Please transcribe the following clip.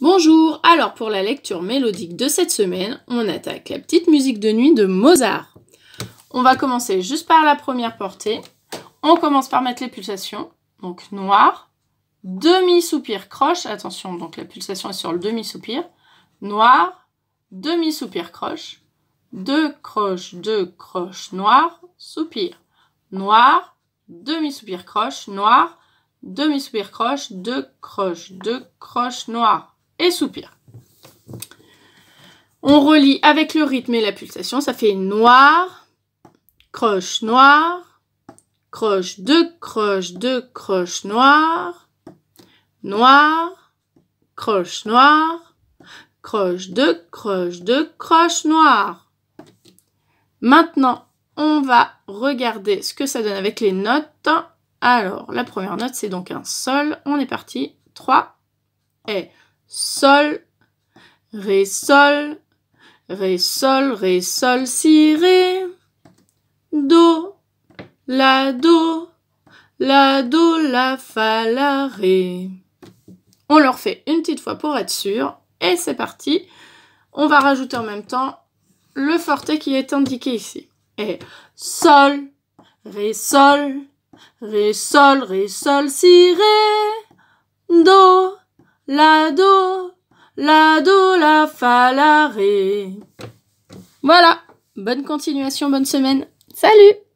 Bonjour, alors pour la lecture mélodique de cette semaine, on attaque la petite musique de nuit de Mozart. On va commencer juste par la première portée. On commence par mettre les pulsations, donc noir, demi-soupir croche, attention, donc la pulsation est sur le demi-soupir, noir, demi-soupir croche, deux croches, deux croches, noir, soupir, noir, demi-soupir croche, noir, demi-soupir croche, deux croches, deux croches, noir et soupir. On relie avec le rythme et la pulsation, ça fait noir, croche noir, croche deux, croche deux, croche noir, noir, croche noir, croche deux, croche deux, croche noir. Maintenant, on va regarder ce que ça donne avec les notes. Alors, la première note, c'est donc un sol. On est parti. 3 et sol, ré, sol, ré, sol, ré, sol, si, ré, do, la, do, la, do, la, fa, la, ré. On le refait une petite fois pour être sûr. Et c'est parti. On va rajouter en même temps le forte qui est indiqué ici. Et sol, ré, sol, ré, sol, ré, sol, si, ré, do, la do, la do, la fa, la ré. Voilà. Bonne continuation, bonne semaine. Salut